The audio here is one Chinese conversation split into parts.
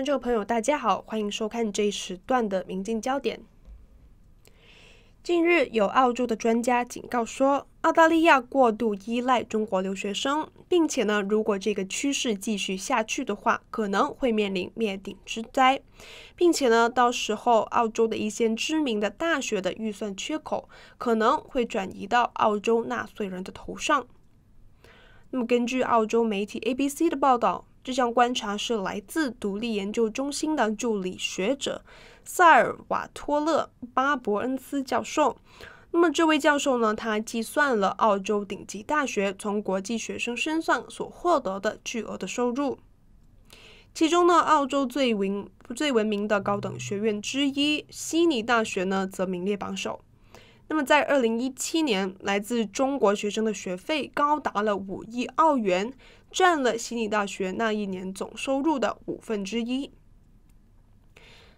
观众朋友，大家好，欢迎收看这一时段的《明镜焦点》。近日，有澳洲的专家警告说，澳大利亚过度依赖中国留学生，并且呢，如果这个趋势继续下去的话，可能会面临灭顶之灾，并且呢，到时候澳洲的一些知名的大学的预算缺口可能会转移到澳洲纳税人的头上。那么，根据澳洲媒体 ABC 的报道。这项观察是来自独立研究中心的助理学者塞尔瓦托勒巴伯恩斯教授。那么，这位教授呢，他计算了澳洲顶级大学从国际学生身上所获得的巨额的收入。其中呢，澳洲最文最闻名的高等学院之一悉尼大学呢，则名列榜首。那么，在二零一七年，来自中国学生的学费高达了五亿澳元。占了悉尼大学那一年总收入的五分之一。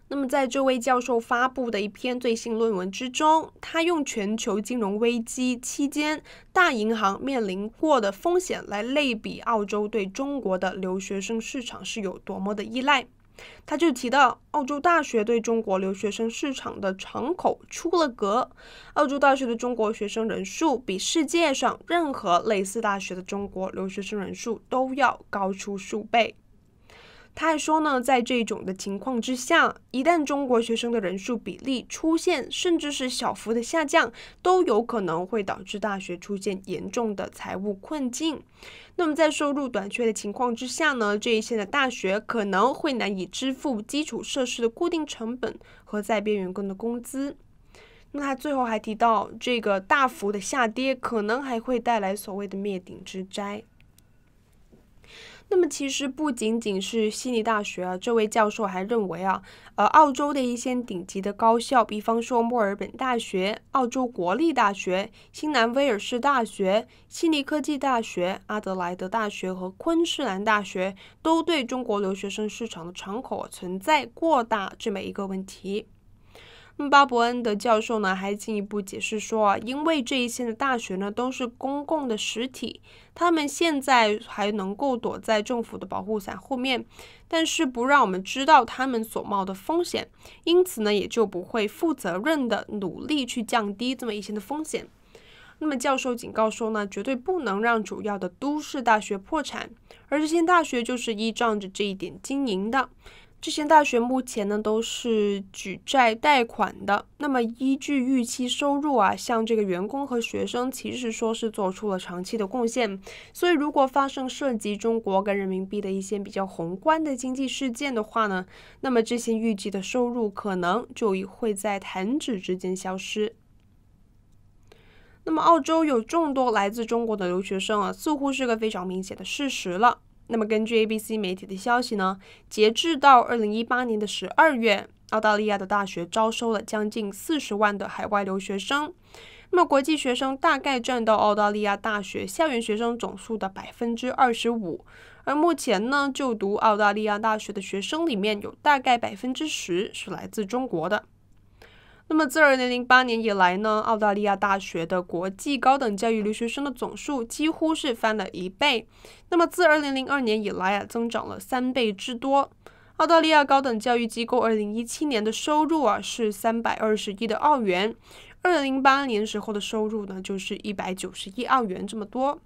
那么，在这位教授发布的一篇最新论文之中，他用全球金融危机期间大银行面临过的风险来类比澳洲对中国的留学生市场是有多么的依赖。他就提到，澳洲大学对中国留学生市场的敞口出了格。澳洲大学的中国学生人数比世界上任何类似大学的中国留学生人数都要高出数倍。他还说呢，在这种的情况之下，一旦中国学生的人数比例出现甚至是小幅的下降，都有可能会导致大学出现严重的财务困境。那么在收入短缺的情况之下呢，这一些的大学可能会难以支付基础设施的固定成本和在编员工的工资。那他最后还提到，这个大幅的下跌可能还会带来所谓的灭顶之灾。那么，其实不仅仅是悉尼大学啊，这位教授还认为啊，呃，澳洲的一些顶级的高校，比方说墨尔本大学、澳洲国立大学、新南威尔士大学、悉尼科技大学、阿德莱德大学和昆士兰大学，都对中国留学生市场的敞口存在过大这么一个问题。那么巴伯恩的教授呢，还进一步解释说啊，因为这一些的大学呢都是公共的实体，他们现在还能够躲在政府的保护伞后面，但是不让我们知道他们所冒的风险，因此呢也就不会负责任的努力去降低这么一些的风险。那么教授警告说呢，绝对不能让主要的都市大学破产，而这些大学就是依仗着这一点经营的。这些大学目前呢都是举债贷款的，那么依据预期收入啊，像这个员工和学生其实说是做出了长期的贡献，所以如果发生涉及中国跟人民币的一些比较宏观的经济事件的话呢，那么这些预计的收入可能就会在弹指之间消失。那么澳洲有众多来自中国的留学生啊，似乎是个非常明显的事实了。那么根据 ABC 媒体的消息呢，截至到二零一八年的十二月，澳大利亚的大学招收了将近四十万的海外留学生。那么国际学生大概占到澳大利亚大学校园学生总数的百分之二十五。而目前呢，就读澳大利亚大学的学生里面有大概百分之十是来自中国的。那么，自二零零八年以来呢，澳大利亚大学的国际高等教育留学生的总数几乎是翻了一倍。那么，自二零零二年以来啊，增长了三倍之多。澳大利亚高等教育机构二零一七年的收入啊是三百二十亿的澳元，二零零八年时候的收入呢就是一百九十亿澳元这么多。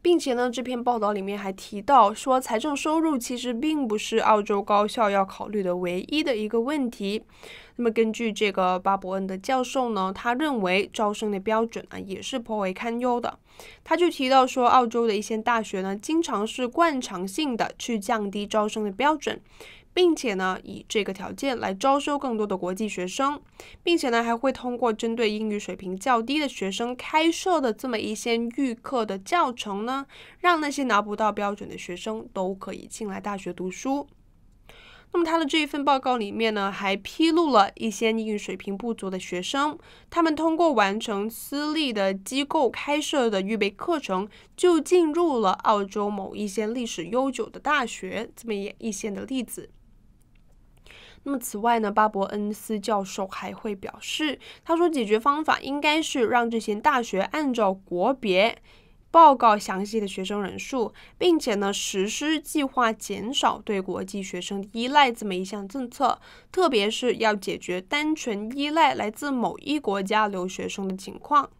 并且呢，这篇报道里面还提到说，财政收入其实并不是澳洲高校要考虑的唯一的一个问题。那么根据这个巴伯恩的教授呢，他认为招生的标准啊也是颇为堪忧的。他就提到说，澳洲的一些大学呢，经常是惯常性的去降低招生的标准，并且呢，以这个条件来招收更多的国际学生，并且呢，还会通过针对英语水平较低的学生开设的这么一些预课的教程呢，让那些拿不到标准的学生都可以进来大学读书。那么他的这一份报告里面呢，还披露了一些英语水平不足的学生，他们通过完成私立的机构开设的预备课程，就进入了澳洲某一些历史悠久的大学这么一一些的例子。那么此外呢，巴伯恩斯教授还会表示，他说解决方法应该是让这些大学按照国别。报告详细的学生人数，并且呢，实施计划减少对国际学生的依赖这么一项政策，特别是要解决单纯依赖来自某一国家留学生的情况。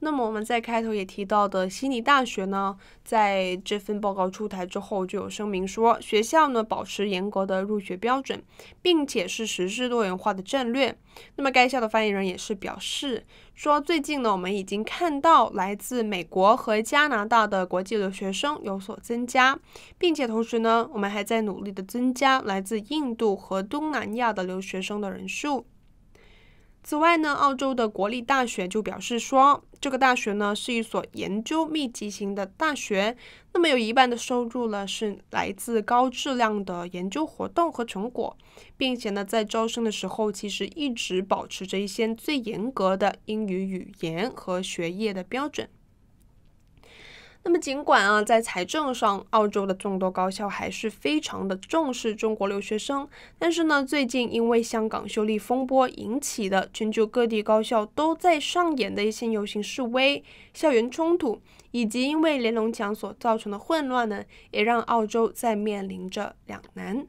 那么我们在开头也提到的悉尼大学呢，在这份报告出台之后，就有声明说，学校呢保持严格的入学标准，并且是实施多元化的战略。那么该校的发言人也是表示说，最近呢我们已经看到来自美国和加拿大的国际留学生有所增加，并且同时呢我们还在努力的增加来自印度和东南亚的留学生的人数。此外呢，澳洲的国立大学就表示说，这个大学呢是一所研究密集型的大学。那么有一半的收入呢是来自高质量的研究活动和成果，并且呢在招生的时候其实一直保持着一些最严格的英语语言和学业的标准。那么，尽管啊，在财政上，澳洲的众多高校还是非常的重视中国留学生，但是呢，最近因为香港修例风波引起的全球各地高校都在上演的一些游行示威、校园冲突，以及因为连龙墙所造成的混乱呢，也让澳洲在面临着两难。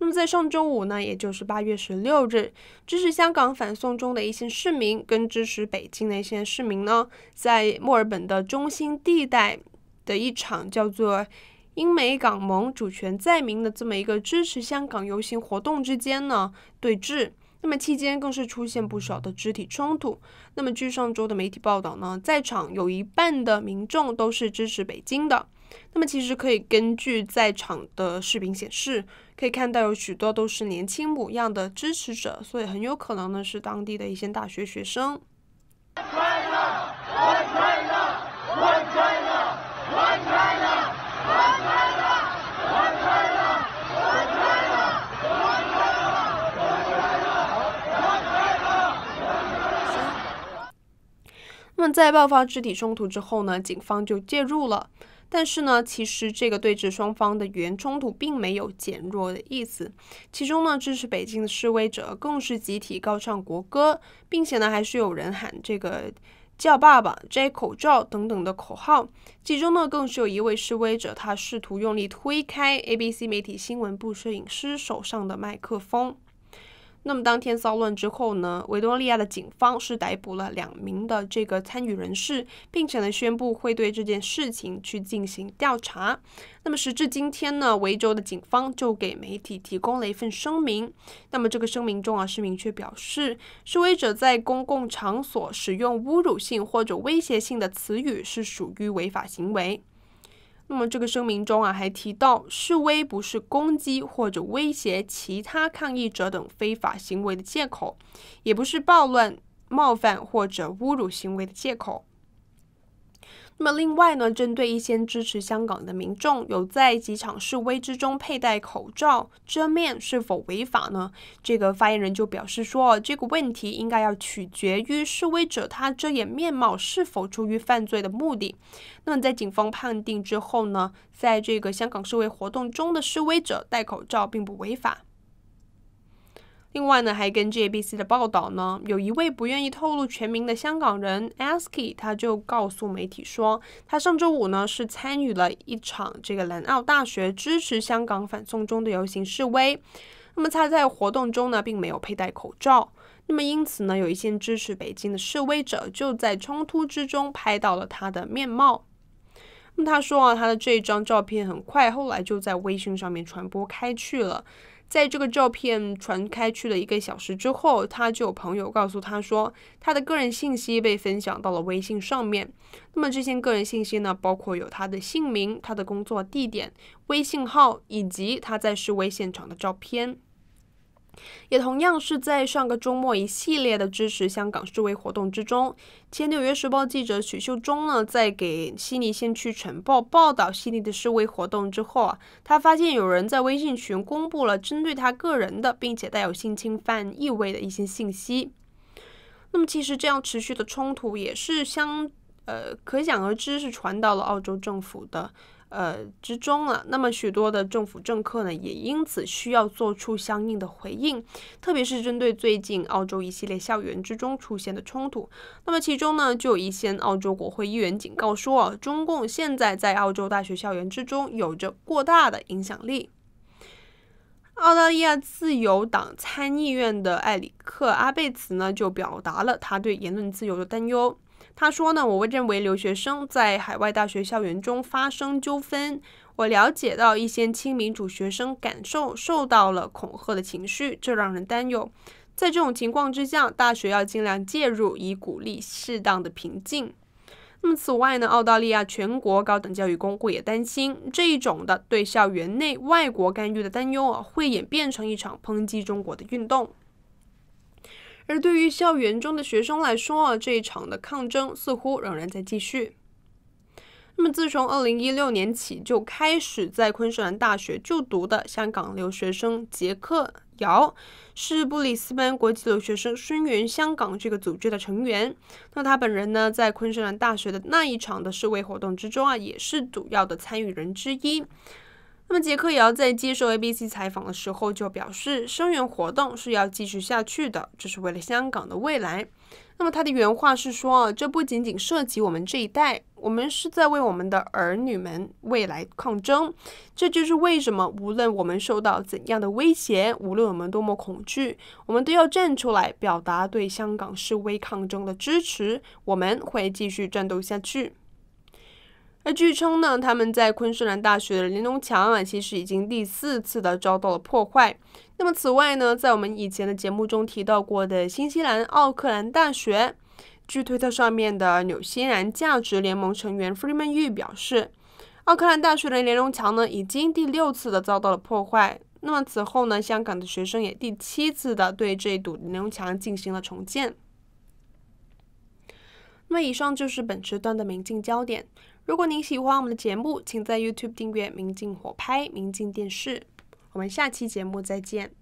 那么在上周五呢，也就是八月十六日，支持香港反送中的一些市民跟支持北京的一些市民呢，在墨尔本的中心地带的一场叫做“英美港盟主权在民”的这么一个支持香港游行活动之间呢对峙，那么期间更是出现不少的肢体冲突。那么据上周的媒体报道呢，在场有一半的民众都是支持北京的。那么其实可以根据在场的视频显示，可以看到有许多都是年轻模样的支持者，所以很有可能呢是当地的一些大学学生。那么在爆发肢体冲突之后呢，警方就介入了。但是呢，其实这个对峙双方的语言冲突并没有减弱的意思。其中呢，支持北京的示威者更是集体高唱国歌，并且呢，还是有人喊这个“叫爸爸”、“摘口罩”等等的口号。其中呢，更是有一位示威者，他试图用力推开 ABC 媒体新闻部摄影师手上的麦克风。那么当天骚乱之后呢，维多利亚的警方是逮捕了两名的这个参与人士，并且呢宣布会对这件事情去进行调查。那么时至今天呢，维州的警方就给媒体提供了一份声明。那么这个声明中啊是明确表示，示威者在公共场所使用侮辱性或者威胁性的词语是属于违法行为。那么，这个声明中啊，还提到，示威不是攻击或者威胁其他抗议者等非法行为的借口，也不是暴乱、冒犯或者侮辱行为的借口。那么另外呢，针对一些支持香港的民众有在几场示威之中佩戴口罩遮面是否违法呢？这个发言人就表示说，这个问题应该要取决于示威者他遮掩面貌是否出于犯罪的目的。那么在警方判定之后呢，在这个香港示威活动中的示威者戴口罩并不违法。另外呢，还跟 JBC 的报道呢，有一位不愿意透露全名的香港人 a s k i 他就告诉媒体说，他上周五呢是参与了一场这个南澳大学支持香港反送中”的游行示威。那么他在活动中呢，并没有佩戴口罩。那么因此呢，有一些支持北京的示威者就在冲突之中拍到了他的面貌。那么他说啊，他的这一张照片很快后来就在微信上面传播开去了。在这个照片传开去了一个小时之后，他就有朋友告诉他说，他的个人信息被分享到了微信上面。那么这些个人信息呢，包括有他的姓名、他的工作地点、微信号以及他在示威现场的照片。也同样是在上个周末一系列的支持香港示威活动之中，前纽约时报记者许秀忠呢，在给悉尼先驱晨报报道悉尼的示威活动之后啊，他发现有人在微信群公布了针对他个人的，并且带有性侵犯意味的一些信息。那么，其实这样持续的冲突也是相呃，可想而知是传到了澳洲政府的。呃之中了，那么许多的政府政客呢，也因此需要做出相应的回应，特别是针对最近澳洲一系列校园之中出现的冲突。那么其中呢，就有一些澳洲国会议员警告说啊，中共现在在澳洲大学校园之中有着过大的影响力。澳大利亚自由党参议院的艾里克·阿贝茨呢，就表达了他对言论自由的担忧。他说呢，我认为留学生在海外大学校园中发生纠纷，我了解到一些亲民主学生感受受到了恐吓的情绪，这让人担忧。在这种情况之下，大学要尽量介入，以鼓励适当的平静。那么此外呢，澳大利亚全国高等教育工会也担心这一种的对校园内外国干预的担忧啊，会演变成一场抨击中国的运动。而对于校园中的学生来说啊，这一场的抗争似乎仍然在继续。那么，自从二零一六年起就开始在昆士兰大学就读的香港留学生杰克·姚，是布里斯班国际留学生声援香港这个组织的成员。那他本人呢，在昆士兰大学的那一场的示威活动之中啊，也是主要的参与人之一。那么，杰克也要在接受 ABC 采访的时候就表示，声援活动是要继续下去的，这是为了香港的未来。那么，他的原话是说：“这不仅仅涉及我们这一代，我们是在为我们的儿女们未来抗争。这就是为什么，无论我们受到怎样的威胁，无论我们多么恐惧，我们都要站出来表达对香港示威抗争的支持。我们会继续战斗下去。”而据称呢，他们在昆士兰大学的玲珑墙啊，其实已经第四次的遭到了破坏。那么此外呢，在我们以前的节目中提到过的新西兰奥克兰大学，据推特上面的纽西兰价值联盟成员 Freeman Yu 表示，奥克兰大学的玲珑墙呢，已经第六次的遭到了破坏。那么此后呢，香港的学生也第七次的对这一堵玲珑墙进行了重建。那么以上就是本时段的《明镜焦点》。如果您喜欢我们的节目，请在 YouTube 订阅《明镜火拍》《明镜电视》。我们下期节目再见。